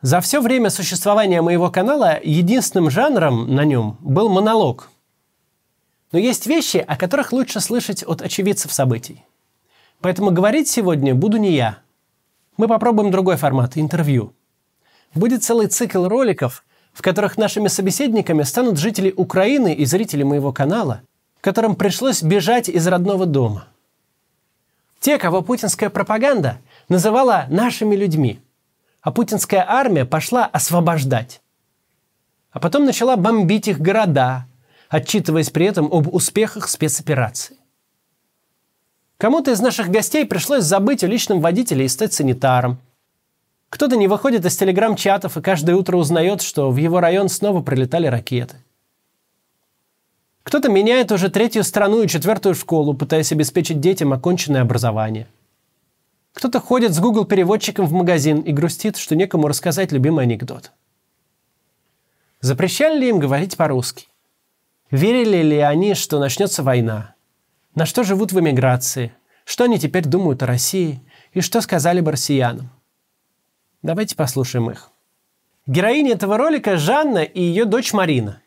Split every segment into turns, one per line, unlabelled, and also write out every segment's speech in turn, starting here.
За все время существования моего канала единственным жанром на нем был монолог. Но есть вещи, о которых лучше слышать от очевидцев событий. Поэтому говорить сегодня буду не я. Мы попробуем другой формат – интервью. Будет целый цикл роликов, в которых нашими собеседниками станут жители Украины и зрители моего канала, которым пришлось бежать из родного дома. Те, кого путинская пропаганда называла «нашими людьми», а путинская армия пошла освобождать. А потом начала бомбить их города, отчитываясь при этом об успехах спецоперации. Кому-то из наших гостей пришлось забыть о личном водителе и стать санитаром. Кто-то не выходит из телеграм-чатов и каждое утро узнает, что в его район снова прилетали ракеты. Кто-то меняет уже третью страну и четвертую школу, пытаясь обеспечить детям оконченное образование – кто-то ходит с Google переводчиком в магазин и грустит, что некому рассказать любимый анекдот. Запрещали ли им говорить по-русски? Верили ли они, что начнется война? На что живут в эмиграции? Что они теперь думают о России? И что сказали бы россиянам? Давайте послушаем их. Героиня этого ролика – Жанна и ее дочь Марина.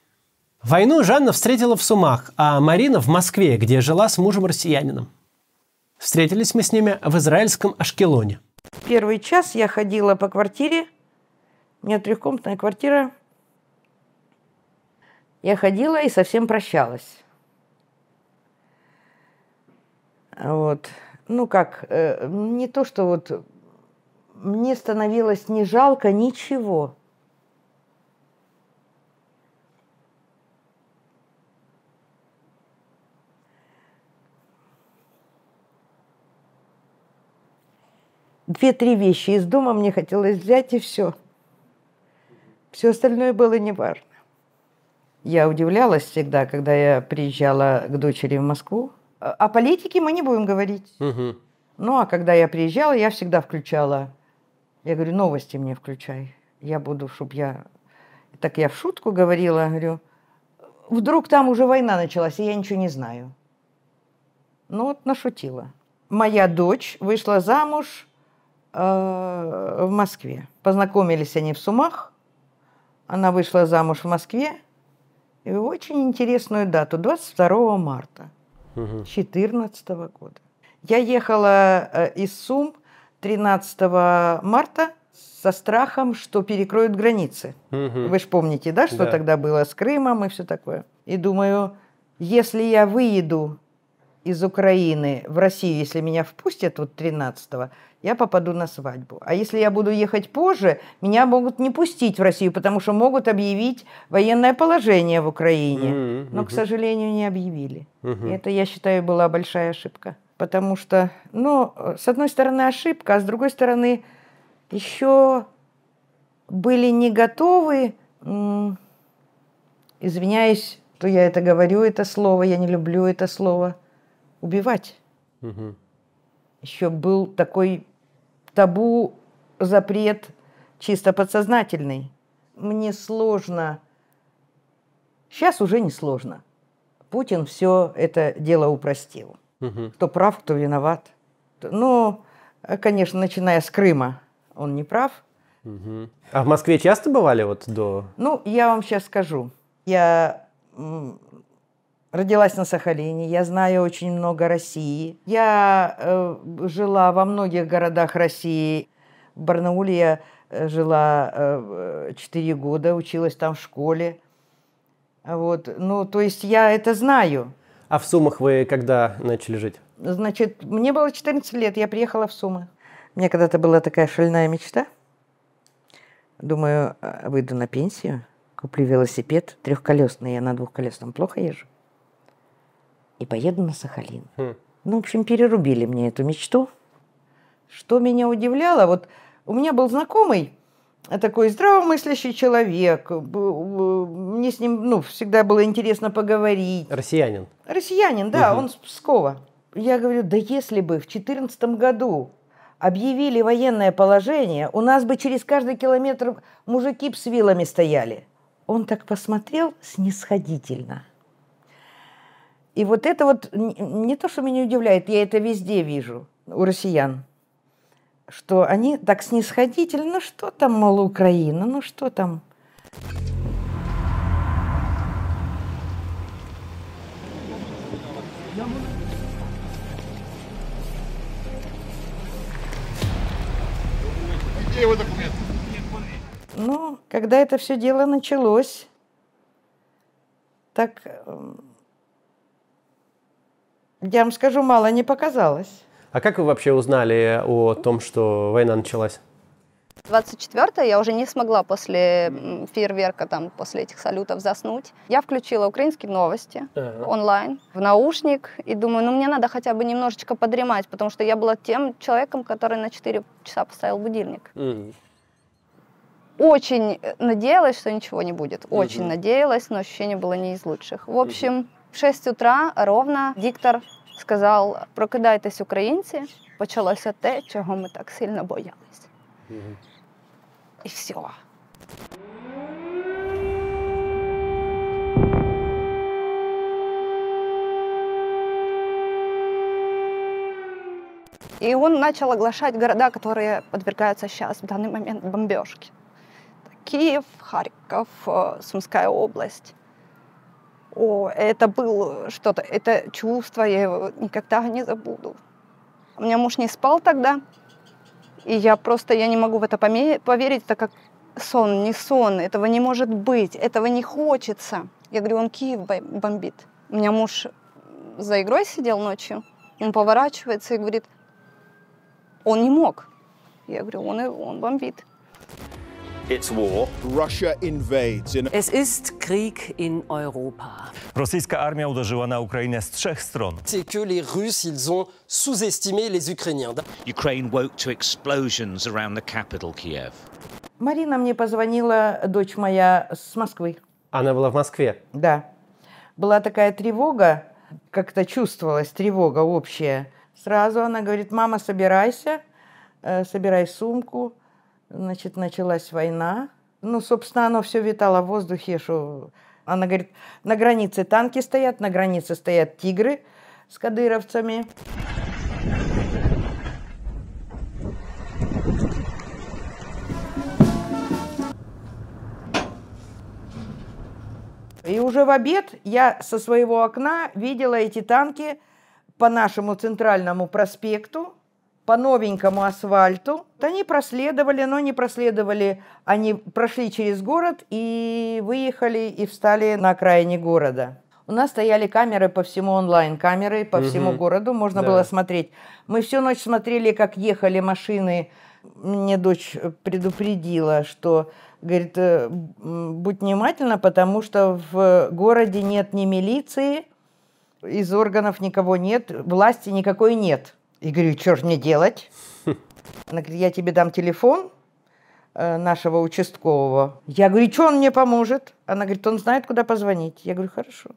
Войну Жанна встретила в Сумах, а Марина – в Москве, где жила с мужем-россиянином. Встретились мы с ними в израильском Ашкелоне.
Первый час я ходила по квартире. У меня трехкомнатная квартира. Я ходила и совсем прощалась. Вот. Ну как, э, не то, что вот мне становилось не жалко ничего. Две-три вещи из дома мне хотелось взять, и все. Все остальное было неважно. Я удивлялась всегда, когда я приезжала к дочери в Москву. А, о политике мы не будем говорить. Угу. Ну, а когда я приезжала, я всегда включала. Я говорю, новости мне включай. Я буду, чтобы я... Так я в шутку говорила, говорю, вдруг там уже война началась, и я ничего не знаю. Ну вот нашутила. Моя дочь вышла замуж Э, в Москве. Познакомились они в Сумах. Она вышла замуж в Москве. И в очень интересную дату, 22 марта 2014 -го года. Я ехала э, из Сум 13 марта со страхом, что перекроют границы. Угу. Вы же помните, да, что да. тогда было с Крымом и все такое. И думаю, если я выеду из Украины в Россию, если меня впустят вот 13-го, я попаду на свадьбу. А если я буду ехать позже, меня могут не пустить в Россию, потому что могут объявить военное положение в Украине. Mm-hmm. Но, к сожалению, не объявили. Mm-hmm. И это, я считаю, была большая ошибка. Потому что, ну, с одной стороны ошибка, а с другой стороны еще были не готовы, извиняюсь, что я это говорю, это слово, я не люблю это слово – убивать. Угу. Еще был такой табу, запрет чисто подсознательный. Мне сложно. Сейчас уже не сложно. Путин все это дело упростил. Угу. Кто прав, кто виноват. Ну, конечно, начиная с Крыма, он не прав.
Угу. А в Москве часто бывали вот до?
Ну, я вам сейчас скажу. Я родилась на Сахалине, я знаю очень много России. Я э, жила во многих городах России. В Барнауле я э, жила э, 4 года, училась там в школе. Вот. Ну, то
есть я это знаю. А в Сумах вы когда начали жить?
Значит, мне было 14 лет, я приехала в Сумы. У меня когда-то была такая шальная мечта. Думаю, э, выйду на пенсию, куплю велосипед трехколесный, я на двухколесном плохо езжу и поеду на Сахалин. Хм. Ну, в общем, перерубили мне эту мечту. Что меня удивляло, вот у меня был знакомый, э, такой здравомыслящий человек. Э, э, мне с ним ну, всегда было интересно
поговорить. Россиянин.
Россиянин, да, угу. он с Пскова. Я говорю, да если бы в 2014 году объявили военное положение, у нас бы через каждый километр мужики с вилами стояли. Он так посмотрел снисходительно – и вот это вот не то, что меня удивляет, я это везде вижу у россиян, что они так снисходительно, ну что там, мол, Украина, ну что там. Где его документы? Ну, когда это все дело началось, так эм, я вам скажу, мало не показалось.
А как вы вообще узнали о том, что война началась?
24 я уже не смогла после фейерверка, там, после этих салютов заснуть. Я включила украинские новости ага. онлайн в наушник и думаю, ну мне надо хотя бы немножечко подремать, потому что я была тем человеком, который на 4 часа поставил будильник. Mm. Очень э, надеялась, что ничего не будет. Очень mm-hmm. надеялась, но ощущение было не из лучших. В общем... Mm-hmm В 6 утра ровно диктор сказав: Прокидайтесь, українці! Почалося те, чого ми так сильно боялися. Угу. І все. И он начал оглашать города, которые подвергаются сейчас в данный момент бомбежке. Киев, Харьков, Сумская область. О, это было что-то, это чувство, я его никогда не забуду. У меня муж не спал тогда, и я просто, я не могу в это поверить, так как сон, не сон, этого не может быть, этого не хочется. Я говорю, он Киев бомбит. У меня муж за игрой сидел ночью, он поворачивается и говорит, он не мог. Я говорю, он, он бомбит. It's war. Russia invades in... Es ist
Krieg in Europa. Rosyjska armia uderzyła na Ukrainę z trzech stron. C'est que les Russes, ils ont sous-estimé les Ukrainiens. Ukraine woke to explosions around the capital Kiev.
Марина мне позвонила, дочь моя, с Москвы.
Она была в Москве?
Да. Была такая тревога, как-то чувствовалась тревога общая. Сразу она говорит, мама, собирайся, собирай сумку, значит, началась война. Ну, собственно, оно все витало в воздухе, что она говорит, на границе танки стоят, на границе стоят тигры с кадыровцами. И уже в обед я со своего окна видела эти танки по нашему центральному проспекту, по новенькому асфальту. Они проследовали, но не проследовали. Они прошли через город и выехали и встали на окраине города. У нас стояли камеры по всему онлайн, камеры по угу. всему городу, можно да. было смотреть. Мы всю ночь смотрели, как ехали машины. Мне дочь предупредила, что говорит, «Э, будь внимательна, потому что в городе нет ни милиции, из органов никого нет, власти никакой нет. И говорю, что же мне делать? Хм. Она говорит, я тебе дам телефон э, нашего участкового. Я говорю, что он мне поможет? Она говорит, он знает, куда позвонить. Я говорю, хорошо.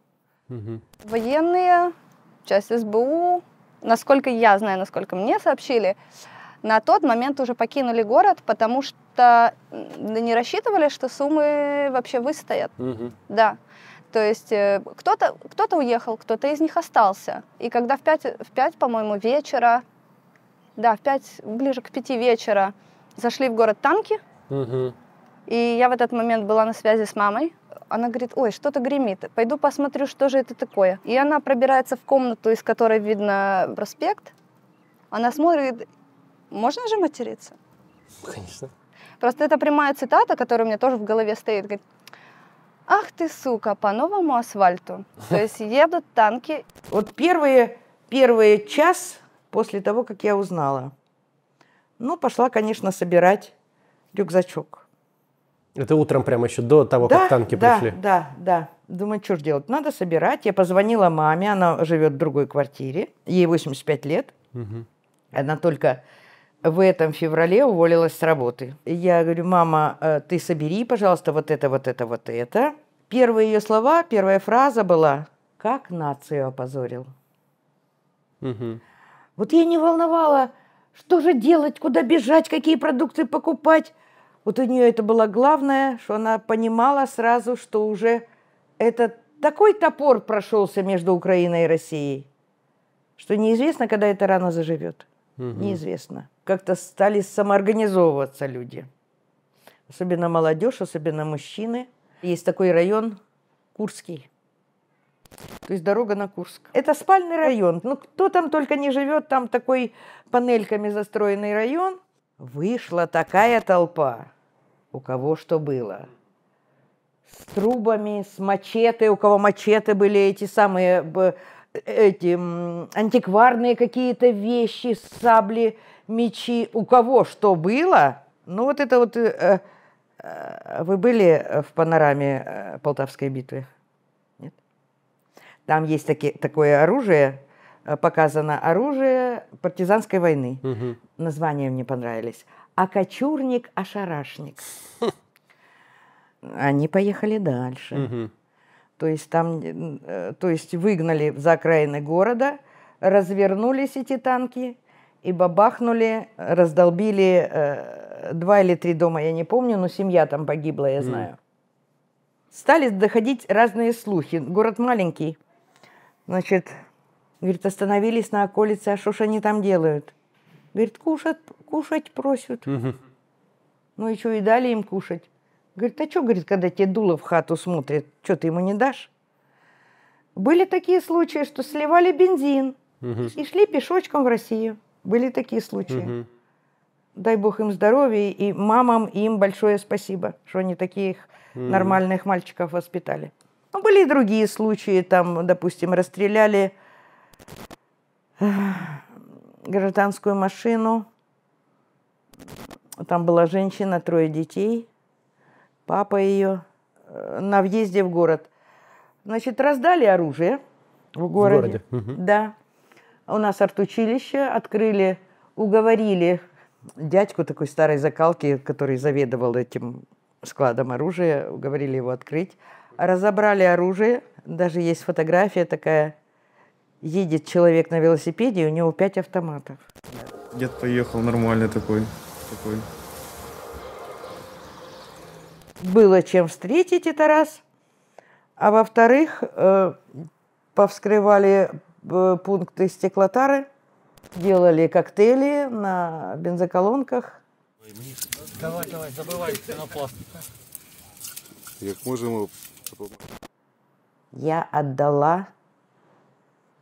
Угу.
Военные, часть СБУ, насколько я знаю, насколько мне сообщили, на тот момент уже покинули город, потому что не рассчитывали, что суммы вообще выстоят. Угу. Да. То есть э, кто-то кто то уехал, кто-то из них остался. И когда в 5, в 5 по-моему, вечера, да, в 5, ближе к 5 вечера зашли в город танки, угу. и я в этот момент была на связи с мамой, она говорит, ой, что-то гремит, пойду посмотрю, что же это такое. И она пробирается в комнату, из которой видно проспект, она смотрит, можно же материться? Конечно. Просто это прямая цитата, которая у меня тоже в голове стоит. Говорит, ах ты, сука, по новому асфальту. То есть едут танки.
Вот первые, первые час после того, как я узнала, ну, пошла, конечно, собирать рюкзачок.
Это утром прямо еще до того, да, как танки да, пришли?
Да, да, да. Думаю, что же делать? Надо собирать. Я позвонила маме, она живет в другой квартире, ей 85 лет. Угу. Она только в этом феврале уволилась с работы. Я говорю, мама, э, ты собери, пожалуйста, вот это, вот это, вот это. Первые ее слова, первая фраза была, как нацию опозорил. Угу. Вот я не волновала, что же делать, куда бежать, какие продукты покупать. Вот у нее это было главное, что она понимала сразу, что уже этот такой топор прошелся между Украиной и Россией, что неизвестно, когда эта рана заживет.
Угу. Неизвестно
как-то стали самоорганизовываться люди. Особенно молодежь, особенно мужчины. Есть такой район Курский. То есть дорога на Курск. Это спальный район. Ну, кто там только не живет, там такой панельками застроенный район. Вышла такая толпа, у кого что было. С трубами, с мачете, у кого мачете были эти самые э, эти антикварные какие-то вещи, сабли, мечи, у кого что было. Ну вот это вот... Э, э, вы были в панораме э, Полтавской битвы? Нет? Там есть таки, такое оружие, э, показано оружие партизанской войны. Угу. Названия мне понравились. А кочурник, а шарашник. Они поехали дальше. Угу. То есть там, э, то есть выгнали за окраины города, развернулись эти танки и бабахнули, раздолбили э, два или три дома, я не помню, но семья там погибла, я знаю. Mm. Стали доходить разные слухи. Город маленький. Значит, говорит, остановились на околице, а что ж они там делают? Говорит, кушать, кушать просят. Mm-hmm. Ну и что, и дали им кушать. Говорит, а что, говорит, когда тебе дуло в хату смотрит, что ты ему не дашь? Были такие случаи, что сливали бензин угу. и шли пешочком в Россию. Были такие случаи. Угу. Дай бог им здоровья, и мамам им большое спасибо, что они таких угу. нормальных мальчиков воспитали. Ну, были и другие случаи, там, допустим, расстреляли э, гражданскую машину. Там была женщина, трое детей, папа ее э, на въезде в город. Значит, раздали оружие в городе. В городе. Да у нас артучилище открыли, уговорили дядьку такой старой закалки, который заведовал этим складом оружия, уговорили его открыть. Разобрали оружие, даже есть фотография такая. Едет человек на велосипеде, и у него пять автоматов. Дед поехал нормальный такой, такой. Было чем встретить это раз. А во-вторых, э, повскрывали пункты стеклотары, делали коктейли на бензоколонках.
Давай, давай, забывай пенопласт. Як можем...
Я отдала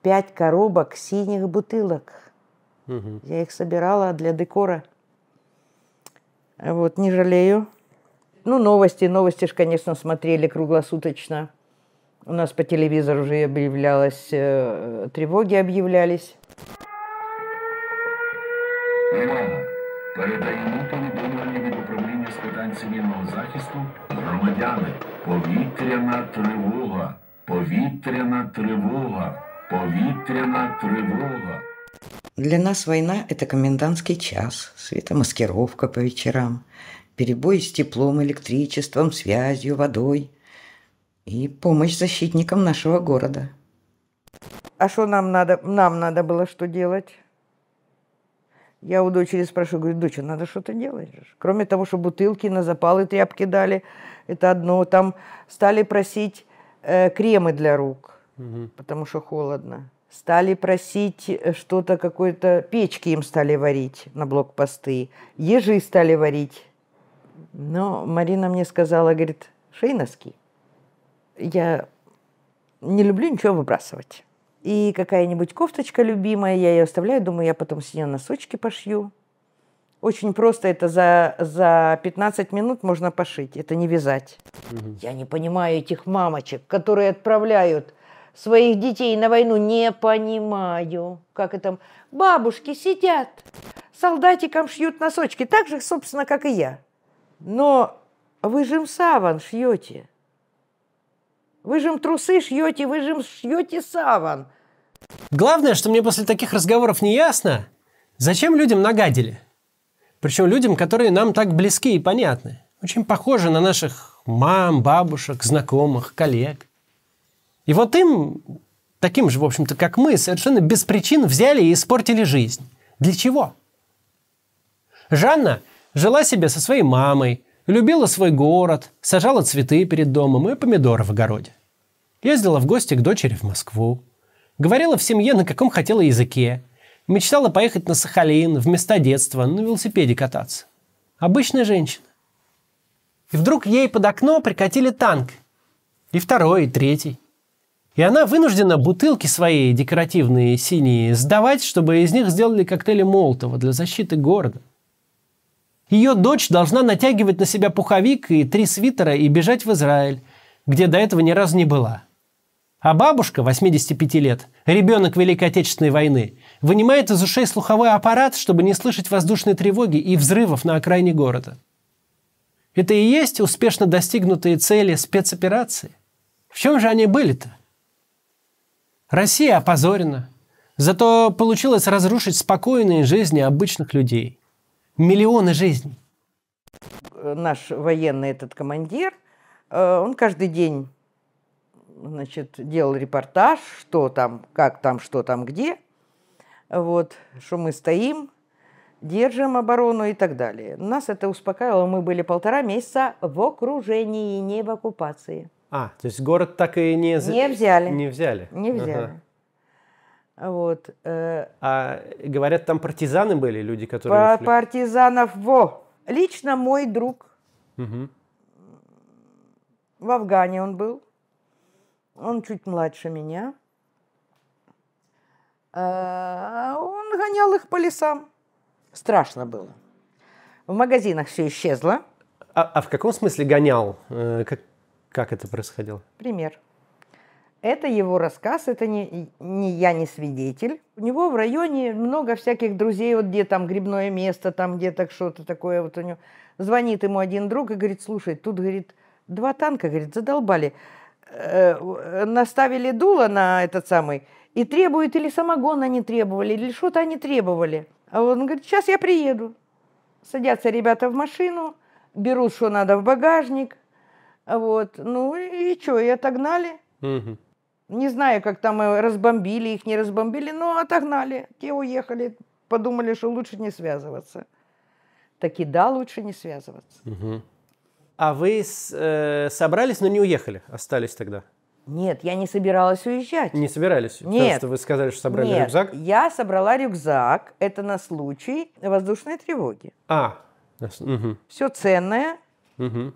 пять коробок синих бутылок. Угу. Я их собирала для декора. Вот, не жалею. Ну, новости, новости же, конечно, смотрели круглосуточно. У нас по телевизору уже объявлялась э, тревоги объявлялись.
Увага! Передаємо повідомлення від управління з питань цивільного захисту. Громадяни, повітряна тривога, повітряна тривога, повітряна тривога.
Для нас война – это комендантский час, светомаскировка по вечерам, перебои с теплом, электричеством, связью, водой – и помощь защитникам нашего города. А что нам надо, нам надо было что делать? Я у дочери спрашиваю, говорю, доча, надо что-то делать. Кроме того, что бутылки на запалы тряпки дали, это одно. Там стали просить э, кремы для рук, угу. потому что холодно. Стали просить э, что-то, какое-то... Печки им стали варить на блокпосты. Ежи стали варить. Но Марина мне сказала, говорит, шей носки. Я не люблю ничего выбрасывать. И какая-нибудь кофточка любимая, я ее оставляю, думаю, я потом с нее носочки пошью. Очень просто это за, за 15 минут можно пошить, это не вязать. Угу. Я не понимаю этих мамочек, которые отправляют своих детей на войну. Не понимаю, как это... Бабушки сидят, солдатикам шьют носочки, так же, собственно, как и я. Но вы же им саван шьете. Вы же им трусы шьете, вы же им шьете саван.
Главное, что мне после таких разговоров не ясно, зачем людям нагадили. Причем людям, которые нам так близки и понятны. Очень похожи на наших мам, бабушек, знакомых, коллег. И вот им, таким же, в общем-то, как мы, совершенно без причин взяли и испортили жизнь. Для чего? Жанна жила себе со своей мамой, Любила свой город, сажала цветы перед домом и помидоры в огороде. Ездила в гости к дочери в Москву. Говорила в семье, на каком хотела языке. Мечтала поехать на Сахалин, в места детства, на велосипеде кататься. Обычная женщина. И вдруг ей под окно прикатили танк. И второй, и третий. И она вынуждена бутылки свои декоративные синие сдавать, чтобы из них сделали коктейли Молотова для защиты города. Ее дочь должна натягивать на себя пуховик и три свитера и бежать в Израиль, где до этого ни разу не была. А бабушка, 85 лет, ребенок Великой Отечественной войны, вынимает из ушей слуховой аппарат, чтобы не слышать воздушной тревоги и взрывов на окраине города. Это и есть успешно достигнутые цели спецоперации? В чем же они были-то? Россия опозорена. Зато получилось разрушить спокойные жизни обычных людей миллионы жизней.
Наш военный этот командир, э, он каждый день значит, делал репортаж, что там, как там, что там, где. Вот, что мы стоим, держим оборону и так далее. Нас это успокаивало. Мы были полтора месяца в окружении, не в оккупации.
А, то есть город так и не... Не взяли. Не взяли. Не взяли. Ага.
Вот. Э,
а говорят, там партизаны были, люди, которые... По ушли.
партизанов, во! Лично мой друг угу. в Афгане он был. Он чуть младше меня. А он гонял их по лесам. Страшно было. В магазинах все исчезло.
А, а в каком смысле гонял? Э, как, как это происходило?
Пример. Это его рассказ, это не, не я, не свидетель. У него в районе много всяких друзей, вот где там грибное место, там где так что-то такое. Вот у него звонит ему один друг и говорит, слушай, тут, говорит, два танка, говорит, задолбали. Э, наставили дуло на этот самый, и требуют или самогон они требовали, или что-то они требовали. А он говорит, сейчас я приеду. Садятся ребята в машину, берут, что надо, в багажник. Вот, ну и, и что, и отогнали. Угу. Не знаю, как там э, разбомбили их, не разбомбили, но отогнали. Те уехали, подумали, что лучше не связываться. Таки да, лучше не связываться.
Угу. А вы с, э, собрались, но не уехали, остались тогда?
Нет, я не собиралась уезжать.
Не собирались? Нет. Потому что вы сказали, что собрали Нет. рюкзак.
я собрала рюкзак. Это на случай воздушной тревоги.
А, угу.
Все ценное угу.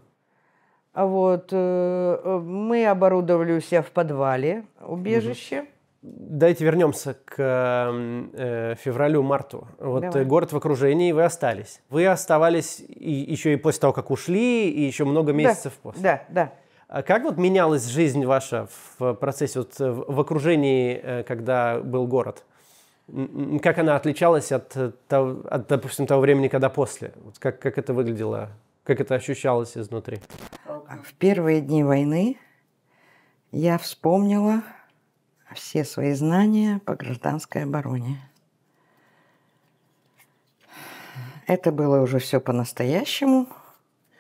Вот, э, мы оборудовали у себя в подвале убежище. Угу.
Давайте вернемся к эм, э, февралю-марту. Вот э, Давай. город в окружении, вы остались. Вы оставались и, еще и после того, как ушли, и еще много месяцев да, после. Да, да. А как вот менялась жизнь ваша в процессе, вот, э, в окружении, когда был город? Как она отличалась от, от допустим, того времени, когда после? Вот как, как это выглядело как это ощущалось изнутри? В
первые дни войны я вспомнила все свои знания по гражданской обороне. Это было уже все по-настоящему.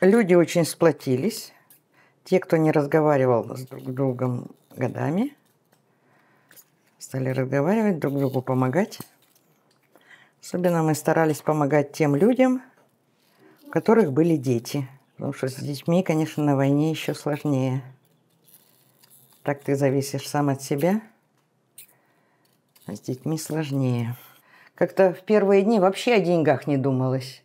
Люди очень сплотились. Те, кто не разговаривал с друг другом годами, стали разговаривать, друг другу помогать. Особенно мы старались помогать тем людям – у которых были дети. Потому что с детьми, конечно, на войне еще сложнее. Так ты зависишь сам от себя, а с детьми сложнее. Как-то в первые дни вообще о деньгах не думалось.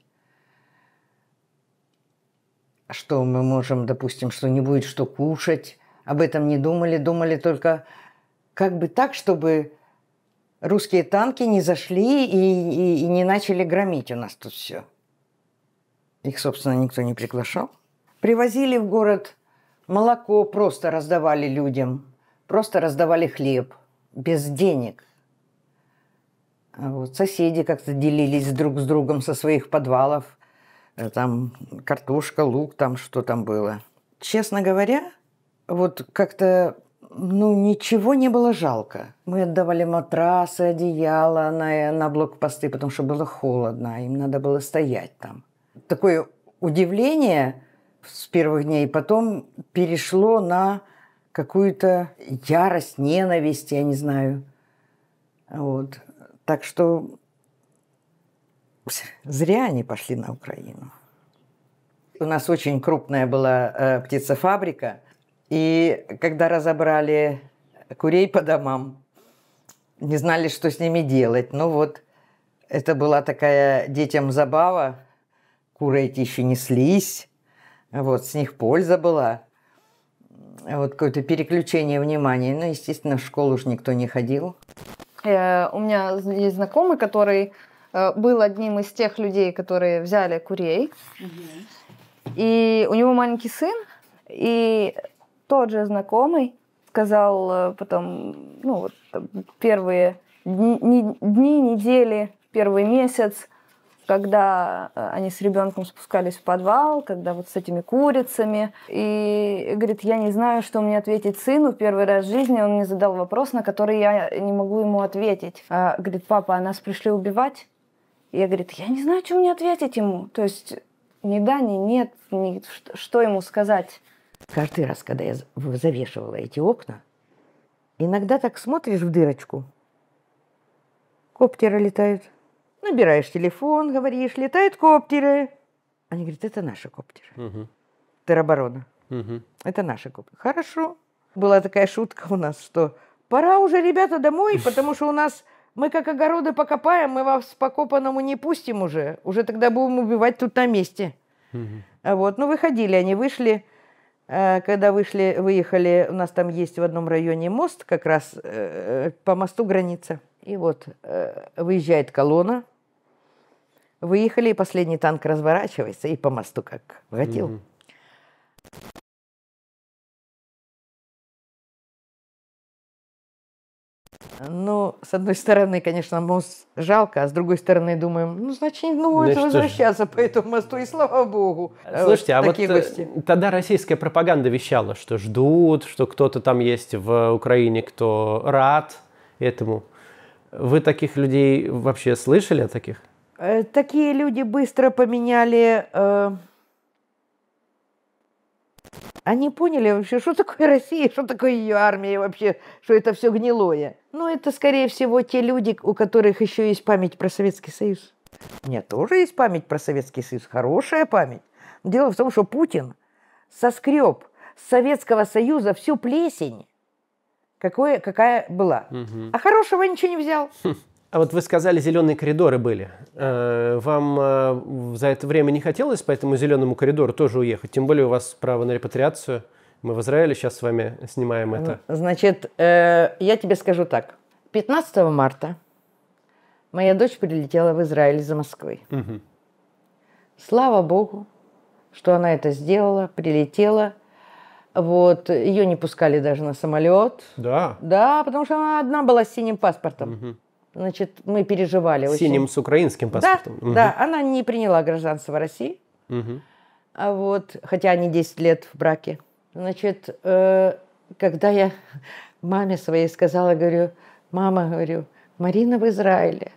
Что мы можем, допустим, что не будет что кушать. Об этом не думали, думали только как бы так, чтобы русские танки не зашли и, и, и не начали громить у нас тут все. Их, собственно, никто не приглашал. Привозили в город молоко, просто раздавали людям, просто раздавали хлеб, без денег. А вот соседи как-то делились друг с другом со своих подвалов. Э, там картошка, лук, там что там было. Честно говоря, вот как-то ну, ничего не было жалко. Мы отдавали матрасы, одеяло на, на блокпосты, потому что было холодно, а им надо было стоять там такое удивление с первых дней, потом перешло на какую-то ярость, ненависть, я не знаю. Вот. Так что зря они пошли на Украину. У нас очень крупная была э, птицефабрика, и когда разобрали курей по домам, не знали, что с ними делать. Ну вот, это была такая детям забава, Куры эти еще неслись, вот, с них польза была. Вот какое-то переключение внимания. Ну, естественно, в школу уж никто не ходил.
Э, у меня есть знакомый, который э, был одним из тех людей, которые взяли курей. И у него маленький сын, и тот же знакомый сказал э, потом, ну вот первые дни, дни, недели, первый месяц, когда э, они с ребенком спускались в подвал, когда вот с этими курицами. И говорит, я не знаю, что мне ответить сыну. Первый раз в жизни он мне задал вопрос, на который я не могу ему ответить. А, говорит, папа, а нас пришли убивать? И я, говорит, я не знаю, что мне ответить ему. То есть ни да, ни нет, ни, что ему сказать.
Каждый раз, когда я завешивала эти окна, иногда так смотришь в дырочку, коптеры летают – Набираешь телефон, говоришь, летают коптеры. Они говорят, это наши коптеры. Угу. Тероборона. Угу. Это наши коптеры. Хорошо. Была такая шутка у нас, что пора уже, ребята, домой, потому что у нас мы как огороды покопаем, мы вас по копанному не пустим уже. Уже тогда будем убивать тут на месте. Угу. Вот, ну выходили, они вышли. А, когда вышли, выехали, у нас там есть в одном районе мост, как раз э, э, по мосту граница. И вот э, выезжает колонна, Выехали, и последний танк разворачивается, и по мосту как вгатил. Угу. Ну, с одной стороны, конечно, мост жалко, а с другой стороны, думаем, ну, значит, ну, это возвращаться э, по этому мосту, и слава богу.
Э, слушайте, а вот а такие вот э, гости. тогда российская пропаганда вещала, что ждут, что кто-то там есть в Украине, кто рад этому. Вы таких людей вообще слышали о таких?
Э, такие люди быстро поменяли... Э, они поняли вообще, что такое Россия, что такое ее армия вообще, что это все гнилое. Ну, это, скорее всего, те люди, у которых еще есть память про Советский Союз. У меня тоже есть память про Советский Союз, хорошая память. Но дело в том, что Путин соскреб с Советского Союза всю плесень, какое, какая
была. Угу. А
хорошего ничего не взял.
Хм. А вот вы сказали, зеленые коридоры были. Э, вам э, за это время не хотелось по этому зеленому коридору тоже уехать? Тем более у вас право на репатриацию. Мы в Израиле сейчас с вами снимаем это.
Значит, э, я тебе скажу так. 15 марта моя дочь прилетела в Израиль из Москвы. Угу. Слава Богу, что она это сделала, прилетела. Вот, ее не пускали даже на самолет. Да. Да, потому что она одна была с синим паспортом. Угу. Значит, мы переживали. Синим очень. с
украинским паспортом. Да, угу. да,
она не приняла гражданство России. Угу. А вот, хотя они 10 лет в браке. Значит, э, когда я маме своей сказала, говорю, мама, говорю, Марина в Израиле.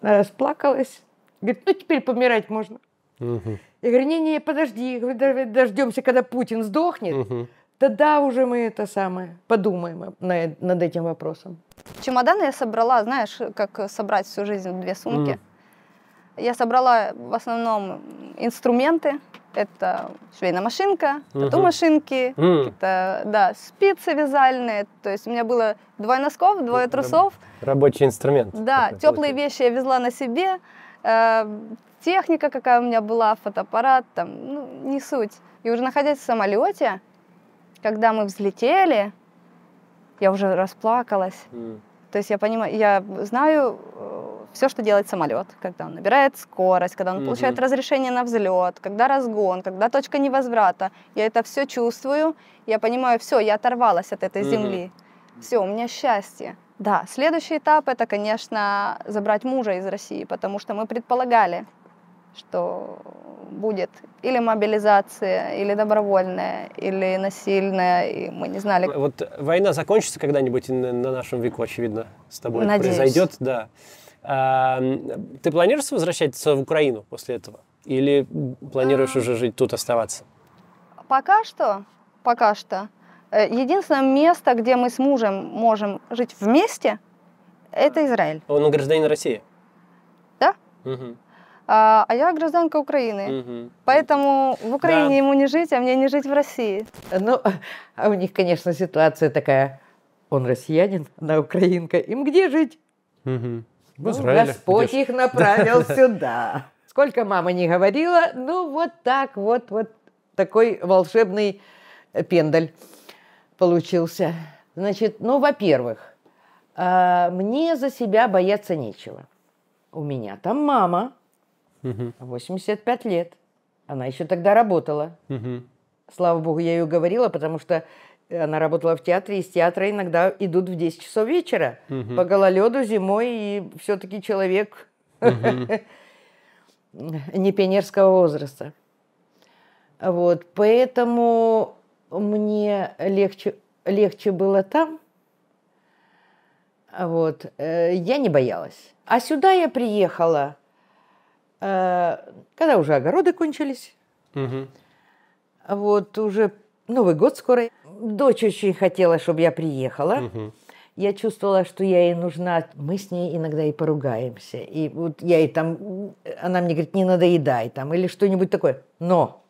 Она расплакалась. Говорит, ну теперь помирать можно. Угу. Я говорю, не-не, подожди, дождемся, когда Путин сдохнет. Угу да-да, уже мы это самое, подумаем над этим вопросом.
Чемоданы я собрала, знаешь, как собрать всю жизнь в две сумки. Mm. Я собрала в основном инструменты. Это швейная машинка, mm-hmm. тату-машинки, mm. это, да, спицы вязальные. То есть у меня было двое носков, двое трусов.
Рабочий инструмент. Да, теплые
вещи я везла на себе. Э, техника какая у меня была, фотоаппарат, там, ну, не суть. И уже находясь в самолете, когда мы взлетели, я уже расплакалась. Mm. То есть я понимаю, я знаю э, все, что делает самолет, когда он набирает скорость, когда он mm-hmm. получает разрешение на взлет, когда разгон, когда точка невозврата. Я это все чувствую, я понимаю, все, я оторвалась от этой mm-hmm. земли. Все, у меня счастье. Да, следующий этап это, конечно, забрать мужа из России, потому что мы предполагали, что будет или мобилизация, или добровольная, или насильная, и мы не знали. Э,
вот война закончится когда-нибудь на нашем веку, очевидно, с тобой Надеюсь. произойдет, да. А, ты планируешь возвращаться в Украину после этого? Или планируешь а... уже жить тут, оставаться?
Пока что, пока что. Э, единственное место, где мы с мужем можем жить вместе, это Израиль.
Он гражданин России? Да. Угу.
А, а, я гражданка Украины. Угу. Поэтому в Украине да. ему не жить, а мне не жить в России.
Ну, а у них, конечно, ситуация такая. Он россиянин, она украинка. Им где жить?
Угу. Ну, Господь идешь. их направил да.
сюда. Сколько мама не говорила, ну вот так вот, вот такой волшебный пендаль получился. Значит, ну, во-первых, а, мне за себя бояться нечего. У меня там мама, Угу. 85 лет. Она еще тогда работала. Угу. Слава богу, я ее говорила, потому что она работала в театре, и с театра иногда идут в 10 часов вечера
угу.
по
гололеду зимой, и все-таки человек угу. не пионерского возраста. Вот, поэтому мне легче, легче было там. Вот, э, я не боялась. А сюда я приехала Э, когда уже огороды кончились, угу. вот уже Новый год скоро. Дочь очень хотела, чтобы я приехала. Угу. Я чувствовала, что я ей нужна. Мы с ней иногда и поругаемся. И вот я ей там... Она мне говорит, не надоедай там или что-нибудь такое. Но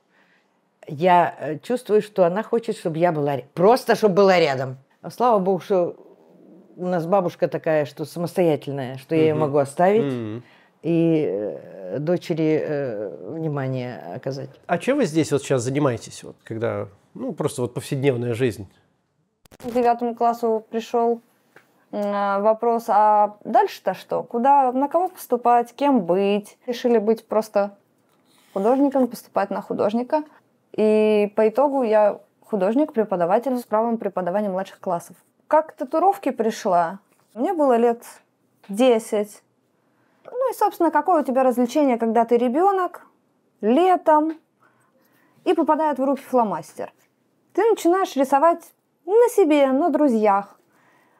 я э, чувствую, что она хочет, чтобы я была... Просто, чтобы была рядом. А слава богу, что у нас бабушка такая, что самостоятельная, что угу. я ее могу оставить. Угу и э, дочери э, внимание оказать.
А чем вы здесь вот сейчас занимаетесь, вот, когда, ну, просто вот повседневная жизнь?
К девятому классу пришел э, вопрос, а дальше-то что? Куда, на кого поступать, кем быть? Решили быть просто художником, поступать на художника. И по итогу я художник-преподаватель с правом преподавания младших классов. Как к татуировке пришла? Мне было лет 10. Ну и, собственно, какое у тебя развлечение, когда ты ребенок, летом, и попадает в руки фломастер. Ты начинаешь рисовать на себе, на друзьях.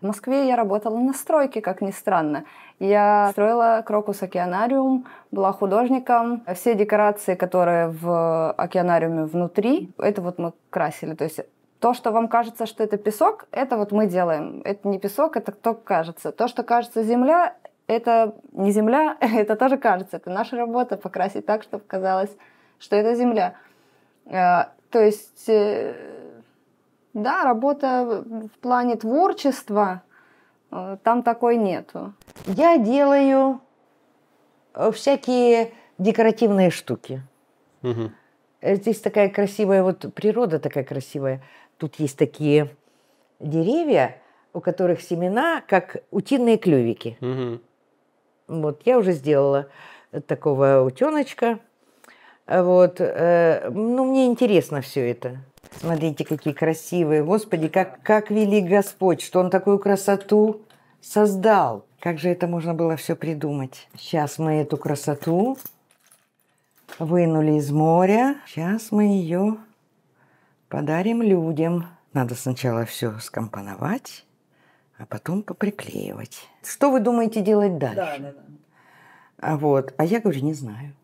В Москве я работала на стройке, как ни странно. Я строила крокус океанариум, была художником. Все декорации, которые в океанариуме внутри, это вот мы красили. То есть то, что вам кажется, что это песок, это вот мы делаем. Это не песок, это кто кажется. То, что кажется земля, это не земля, это тоже кажется. Это наша работа покрасить так, чтобы казалось, что это земля. Э, то есть, э, да, работа в плане творчества, э, там такой нету.
Я делаю всякие декоративные штуки. Угу. Здесь такая красивая, вот природа такая красивая. Тут есть такие деревья, у которых семена, как утиные клювики. Угу. Вот, я уже сделала такого утеночка. Вот, э, ну, мне интересно все это. Смотрите, какие красивые. Господи, как, как велик Господь, что Он такую красоту создал. Как же это можно было все придумать? Сейчас мы эту красоту вынули из моря. Сейчас мы ее подарим людям. Надо сначала все скомпоновать а потом поприклеивать. Что вы думаете делать дальше? Да, да, да. А Вот. А я говорю, не знаю.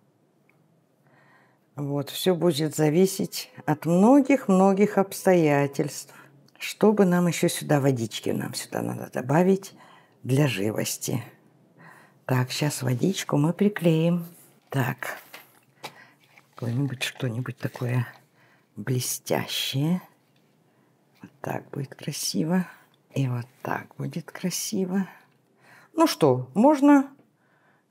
Вот, все будет зависеть от многих-многих обстоятельств. Что бы нам еще сюда водички нам сюда надо добавить для живости. Так, сейчас водичку мы приклеим. Так, какое-нибудь что-нибудь такое блестящее. Вот так будет красиво. И вот так будет красиво. Ну что, можно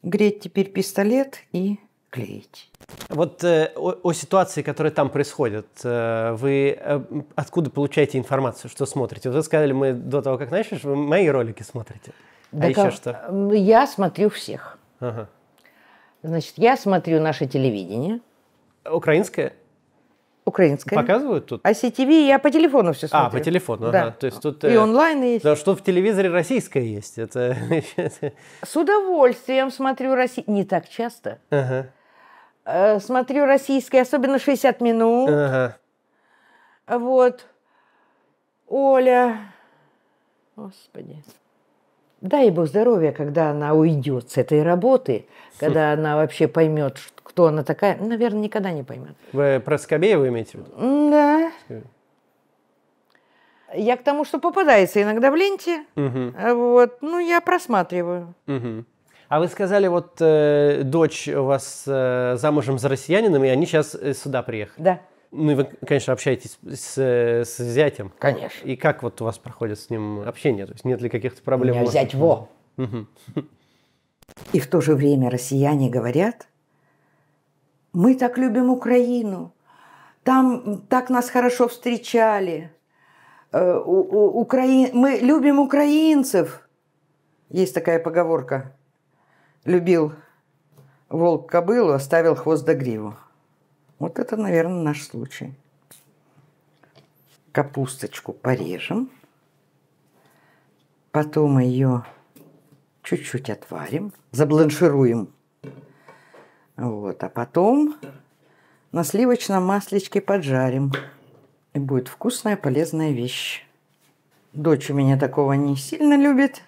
греть теперь пистолет и клеить.
Вот э, о, о ситуации, которая там происходит, э, вы э, откуда получаете информацию, что смотрите? Вот вы сказали, мы до того, как начали, вы мои ролики смотрите. Да а еще что?
Я смотрю всех. Ага. Значит, я смотрю наше
телевидение. Украинское?
Украинская. Показывают тут? А CTV я по телефону все а, смотрю. А, по телефону, да. ага. То есть тут, и э, онлайн есть.
Да, что в телевизоре российское есть. Это...
С удовольствием смотрю Россию. Не так часто. Ага. Э, смотрю российское, особенно 60 минут. Ага. Вот. Оля. Господи дай Бог здоровья, когда она уйдет с этой работы, когда она вообще поймет, кто она такая, наверное, никогда не поймет.
Вы про Скобееву имеете в виду?
Да. Я к тому, что попадается иногда в ленте, угу. вот, ну, я просматриваю.
Угу. А вы сказали, вот э, дочь у вас э, замужем за россиянином, и они сейчас э, сюда приехали. Да. Ну и вы, конечно, общаетесь с, с зятем. Конечно. И как вот у вас проходит с ним общение? То есть нет ли каких-то проблем? У меня зять во.
И в то же время россияне говорят, мы так любим Украину, там так нас хорошо встречали, э, Украин... мы любим украинцев. Есть такая поговорка. Любил волк кобылу, оставил хвост до гриву. Вот это, наверное, наш случай. Капусточку порежем. Потом ее чуть-чуть отварим, забланшируем. Вот, а потом на сливочном маслечке поджарим. И будет вкусная, полезная вещь. Дочь у меня такого не сильно любит,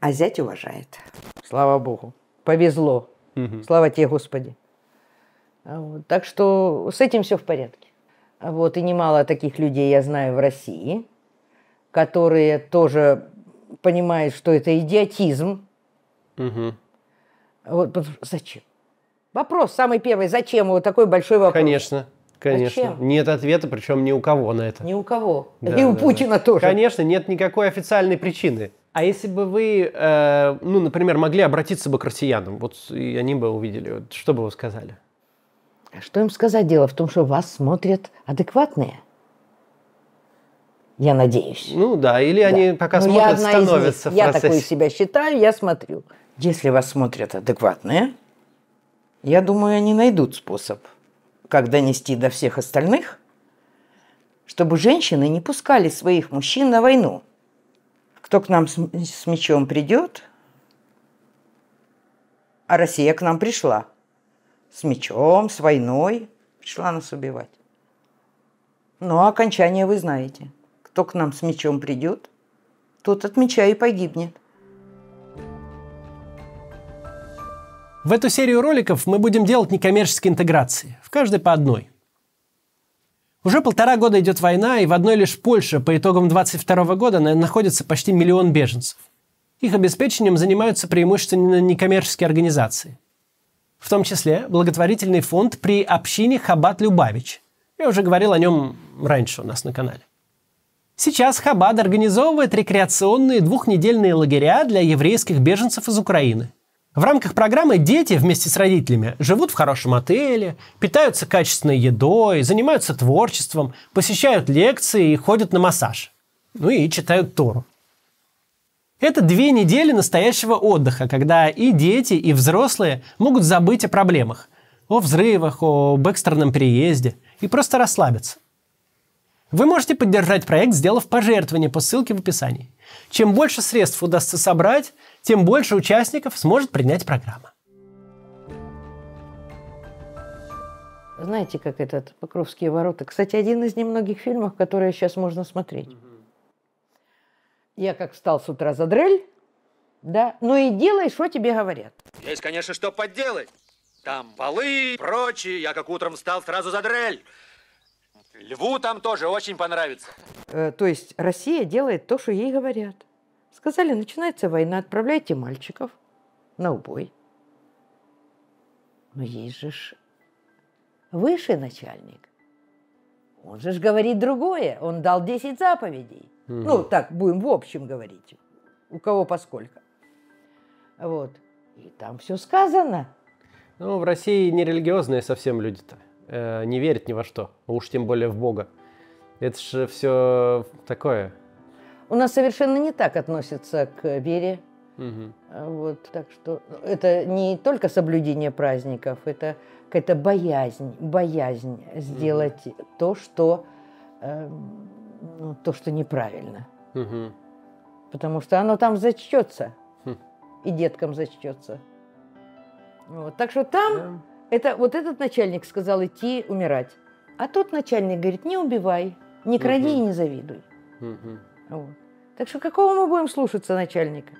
а зять уважает. Слава Богу. Повезло. Угу. Слава тебе, Господи. А вот. Так что с этим все в порядке. Вот, и немало таких людей я знаю в России, которые тоже понимают, что это идиотизм. Угу. Вот, зачем? Вопрос самый первый. Зачем? Вот такой большой вопрос.
Конечно. Конечно. Зачем? Нет ответа, причем ни у кого на это. Ни у
кого. Да, и у Путина да. тоже. Конечно,
нет никакой официальной причины. А если бы вы, э, ну, например, могли обратиться бы к россиянам, вот и они бы увидели, вот, что бы вы сказали?
А что им сказать? Дело в том, что вас смотрят адекватные. Я надеюсь. Ну да, или да. они пока Но ну, смотрят, я становятся Я такую себя считаю, я смотрю. Если вас смотрят адекватные, я думаю, они найдут способ, как донести до всех остальных, чтобы женщины не пускали своих мужчин на войну. Кто к нам с мечом придет, а Россия к нам пришла – с мечом, с войной пришла нас убивать. Но ну, а окончание вы знаете. Кто к нам с мечом придет, тот от меча и погибнет.
В эту серию роликов мы будем делать некоммерческие интеграции, в каждой по одной. Уже полтора года идет война, и в одной лишь Польше по итогам 22 года находится почти миллион беженцев. Их обеспечением занимаются преимущественно некоммерческие организации – в том числе благотворительный фонд при общине Хабат Любавич. Я уже говорил о нем раньше у нас на канале. Сейчас Хабад организовывает рекреационные двухнедельные лагеря для еврейских беженцев из Украины. В рамках программы дети вместе с родителями живут в хорошем отеле, питаются качественной едой, занимаются творчеством, посещают лекции и ходят на массаж. Ну и читают Тору. Это две недели настоящего отдыха, когда и дети, и взрослые могут забыть о проблемах, о взрывах, о экстренном переезде и просто расслабиться. Вы можете поддержать проект, сделав пожертвование по ссылке в описании. Чем больше средств удастся собрать, тем больше участников сможет принять программа.
Знаете, как этот «Покровские ворота»? Кстати, один из немногих фильмов, которые сейчас можно смотреть. Я как встал с утра за дрель, да, ну и делай, что тебе говорят.
Есть, конечно, что подделать. Там полы, прочее. Я как утром встал сразу за дрель. Льву там тоже очень понравится.
Э, то есть Россия делает то, что ей говорят. Сказали, начинается война, отправляйте мальчиков на убой. Но есть же ж высший начальник. Он же ж говорит другое. Он дал 10 заповедей. Угу. Ну, так будем в общем говорить. У кого поскольку. Вот. И там все сказано.
Ну, в России нерелигиозные совсем люди-то. Э, не верят ни во что. А уж тем более в Бога. Это же все такое.
У нас совершенно не так относятся к вере. Угу. Вот, так что ну, это не только соблюдение праздников, это какая-то боязнь, боязнь сделать угу. то, что э, ну, то, что неправильно. Угу. Потому что оно там зачтется. Хм. И деткам зачтется. Вот. Так что там да. это, вот этот начальник сказал идти умирать. А тот начальник говорит, не убивай, не кради угу. и не завидуй. Угу. Вот. Так что какого мы будем слушаться начальника?